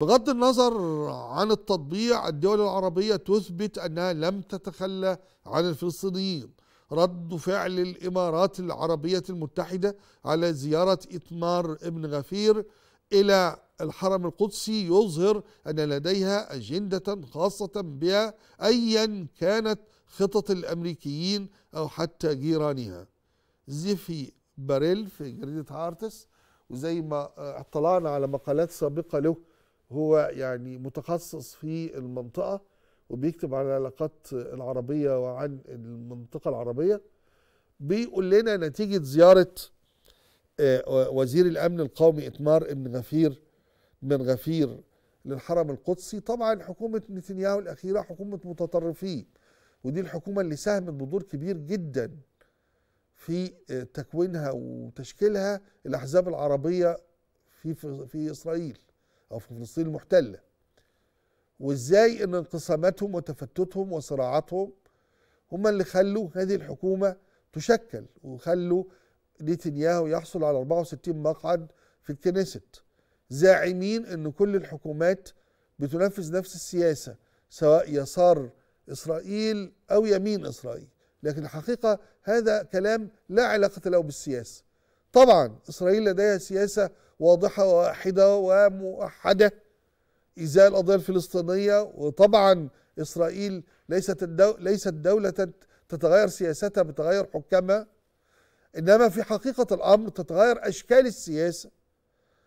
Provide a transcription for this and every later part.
بغض النظر عن التطبيع الدول العربية تثبت أنها لم تتخلى عن الفلسطينيين رد فعل الإمارات العربية المتحدة على زيارة إتمار ابن غفير إلى الحرم القدسي يظهر أن لديها أجندة خاصة بها أيا كانت خطط الأمريكيين أو حتى جيرانها زيفي باريل في جريدة هارتس وزي ما اطلعنا على مقالات سابقة له هو يعني متخصص في المنطقة وبيكتب على العلاقات العربية وعن المنطقة العربية بيقول لنا نتيجة زيارة آه، وزير الأمن القومي إتمار ابن غفير من غفير للحرم القدسي طبعا حكومة نتنياهو الأخيرة حكومة متطرفين ودي الحكومة اللي ساهمت بدور كبير جدا في آه، تكوينها وتشكيلها الأحزاب العربية في, في إسرائيل أو في فلسطين المحتلة وإزاي إن انقساماتهم وتفتتهم وصراعاتهم هما اللي خلوا هذه الحكومة تشكل وخلوا نتنياهو يحصل على 64 مقعد في الكنيست زاعمين ان كل الحكومات بتنفذ نفس السياسة سواء يسار إسرائيل أو يمين إسرائيل لكن الحقيقة هذا كلام لا علاقة له بالسياسة طبعا إسرائيل لديها سياسة واضحة واحدة وموحدة إزاء القضية الفلسطينية وطبعا إسرائيل ليست الدو... ليست دولة تتغير سياستها بتغير حكامها إنما في حقيقة الأمر تتغير أشكال السياسة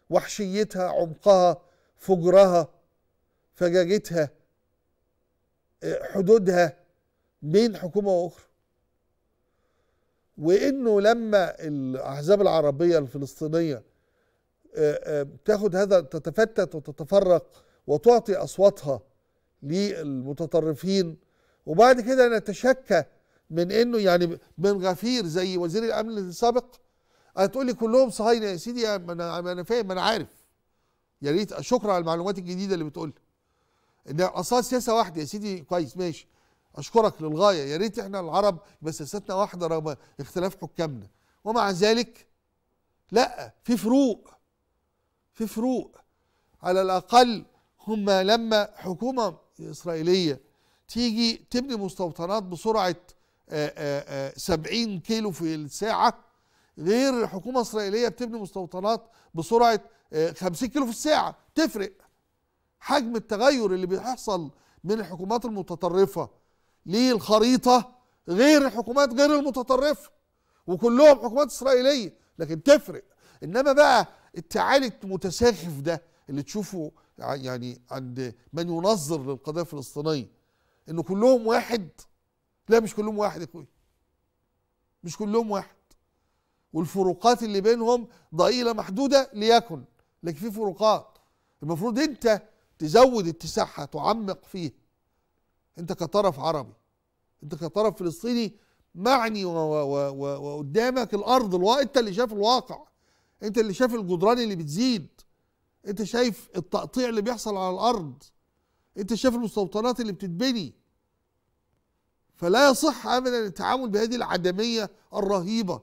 وحشيتها عمقها فجرها فجاجتها حدودها بين حكومة وأخرى وإنه لما الأحزاب العربية الفلسطينية آه، آه، تاخد هذا تتفتت وتتفرق وتعطي اصواتها للمتطرفين وبعد كده نتشكى من انه يعني من غفير زي وزير الامن السابق هتقول لي كلهم صهاينه يا سيدي انا انا فاهم انا عارف يا ريت شكرا على المعلومات الجديده اللي بتقول ان اصلا سياسه واحده يا سيدي كويس ماشي اشكرك للغايه يا ريت احنا العرب بس سياستنا واحده رغم اختلاف حكامنا ومع ذلك لا في فروق في فروق على الأقل هما لما حكومة إسرائيلية تيجي تبني مستوطنات بسرعة آه، آه، آه، سبعين كيلو في الساعة غير حكومة إسرائيلية بتبني مستوطنات بسرعة خمسين كيلو في الساعة تفرق حجم التغير اللي بيحصل من الحكومات المتطرفة للخريطة غير الحكومات غير المتطرفة وكلهم حكومات إسرائيلية لكن تفرق إنما بقى التعالي المتساخف ده اللي تشوفه يعني عند من ينظر للقضيه الفلسطينيه انه كلهم واحد لا مش كلهم واحد يا اخويا مش كلهم واحد والفروقات اللي بينهم ضئيله محدوده ليكن لكن في فروقات المفروض انت تزود اتساعها تعمق فيها انت كطرف عربي انت كطرف فلسطيني معني وقدامك الارض الواقع انت اللي شايف الواقع انت اللي شايف الجدران اللي بتزيد انت شايف التقطيع اللي بيحصل على الارض انت شايف المستوطنات اللي بتتبني فلا يصح ابدا التعامل بهذه العدميه الرهيبه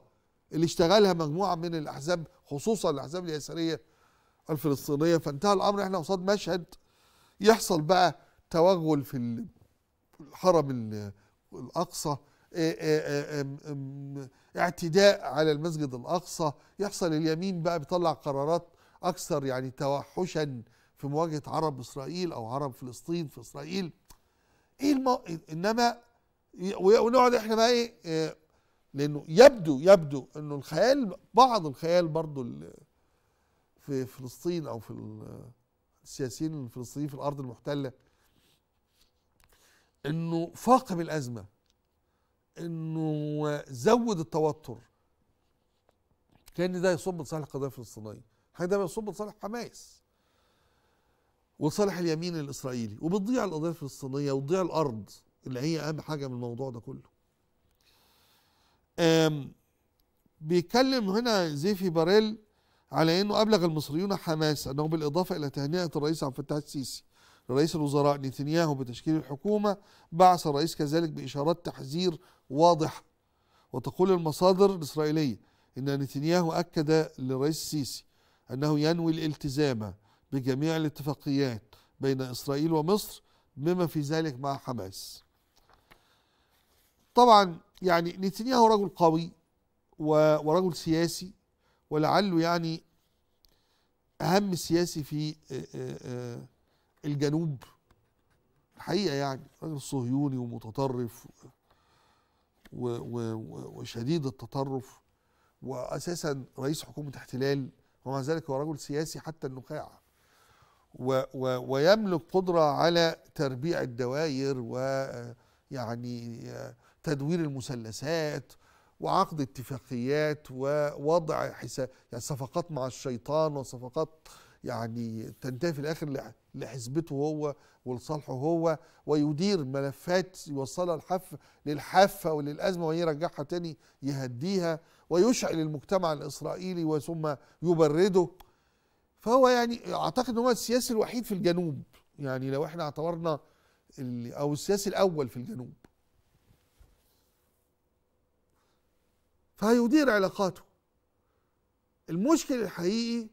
اللي اشتغلها مجموعه من الاحزاب خصوصا الاحزاب اليساريه الفلسطينيه فانتهى الامر احنا قصاد مشهد يحصل بقى توغل في الحرم الاقصى آه، آه، آه، اعتداء على المسجد الاقصى يحصل اليمين بقى بيطلع قرارات اكثر يعني توحشا في مواجهه عرب اسرائيل او عرب فلسطين في اسرائيل ايه المو... انما ونقعد احنا بقى ايه لانه يبدو يبدو انه الخيال بعض الخيال برضو في فلسطين او في السياسيين الفلسطينيين في الارض المحتله انه فاقم الازمه انه زود التوتر كان ده يصب لصالح القضيه الفلسطينيه ده بيصب لصالح حماس وصالح اليمين الاسرائيلي وبتضيع القضيه الفلسطينيه وتضيع الارض اللي هي اهم حاجه من الموضوع ده كله بيتكلم هنا زيفي باريل على انه ابلغ المصريون حماس انه بالاضافه الى تهنئه الرئيس عبد الفتاح السيسي رئيس الوزراء نتنياهو بتشكيل الحكومة بعث الرئيس كذلك بإشارات تحذير واضحة وتقول المصادر الإسرائيلية إن نتنياهو أكد للرئيس السيسي أنه ينوي الالتزام بجميع الاتفاقيات بين إسرائيل ومصر بما في ذلك مع حماس طبعا يعني نتنياهو رجل قوي ورجل سياسي ولعله يعني أهم سياسي في الجنوب الحقيقه يعني راجل صهيوني ومتطرف و و وشديد التطرف واساسا رئيس حكومه احتلال ومع ذلك هو رجل سياسي حتى النخاع و و ويملك قدره على تربيع الدوائر ويعني تدوير المثلثات وعقد اتفاقيات ووضع حساب يعني صفقات مع الشيطان وصفقات يعني تنتهي في الاخر لحسبته هو ولصالحه هو ويدير ملفات يوصلها الحف للحافه وللازمه ويرجعها تاني يهديها ويشعل المجتمع الاسرائيلي وثم يبرده فهو يعني اعتقد ان هو السياسي الوحيد في الجنوب يعني لو احنا اعتبرنا او السياسي الاول في الجنوب فهيدير علاقاته المشكل الحقيقي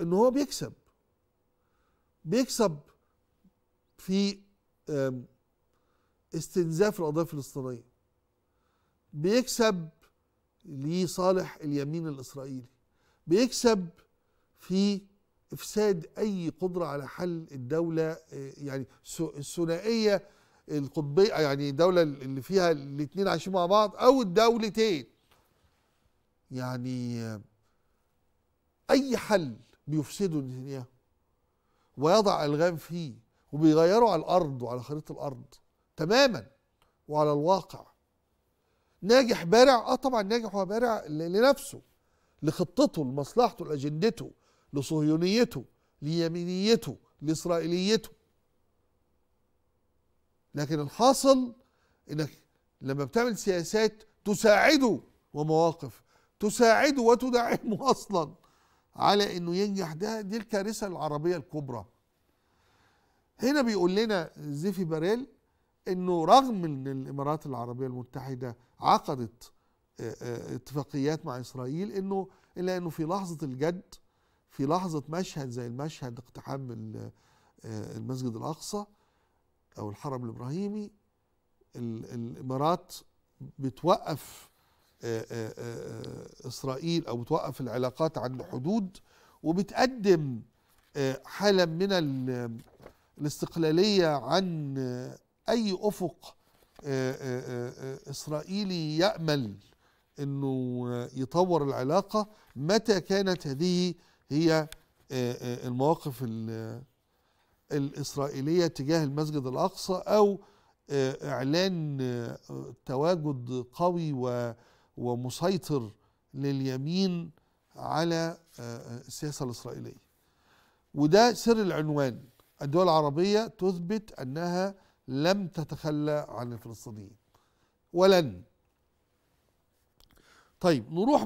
ان هو بيكسب بيكسب في استنزاف القضايا الفلسطينيه بيكسب لصالح اليمين الاسرائيلي بيكسب في افساد اي قدره على حل الدوله آه، يعني الثنائيه القطبيه يعني الدوله اللي فيها الاثنين عايشين مع بعض او الدولتين يعني اي حل بيفسدوا الدنيا ويضع الغام فيه وبيغيروا على الارض وعلى خريطه الارض تماما وعلى الواقع ناجح بارع اه طبعا ناجح هو بارع لنفسه لخطته لمصلحته لاجندته لصهيونيته ليمينيته لاسرائيليته لكن الحاصل انك لما بتعمل سياسات تساعده ومواقف تساعده وتدعمه اصلا على انه ينجح ده دي الكارثه العربيه الكبرى هنا بيقول لنا زيفي باريل انه رغم ان الامارات العربيه المتحده عقدت اتفاقيات مع اسرائيل انه الا انه في لحظه الجد في لحظه مشهد زي المشهد اقتحام المسجد الاقصى او الحرم الابراهيمي الامارات بتوقف آه، آه، آه، إسرائيل أو بتوقف العلاقات عند حدود وبتقدم حالة من الاستقلالية عن أي أفق إسرائيلي يأمل أنه يطور العلاقة متى كانت هذه هي المواقف الإسرائيلية تجاه المسجد الأقصى أو إعلان تواجد قوي و ومسيطر لليمين على آه، آه، السياسة الإسرائيلية وده سر العنوان الدول العربية تثبت أنها لم تتخلى عن الفلسطينيين ولن طيب نروح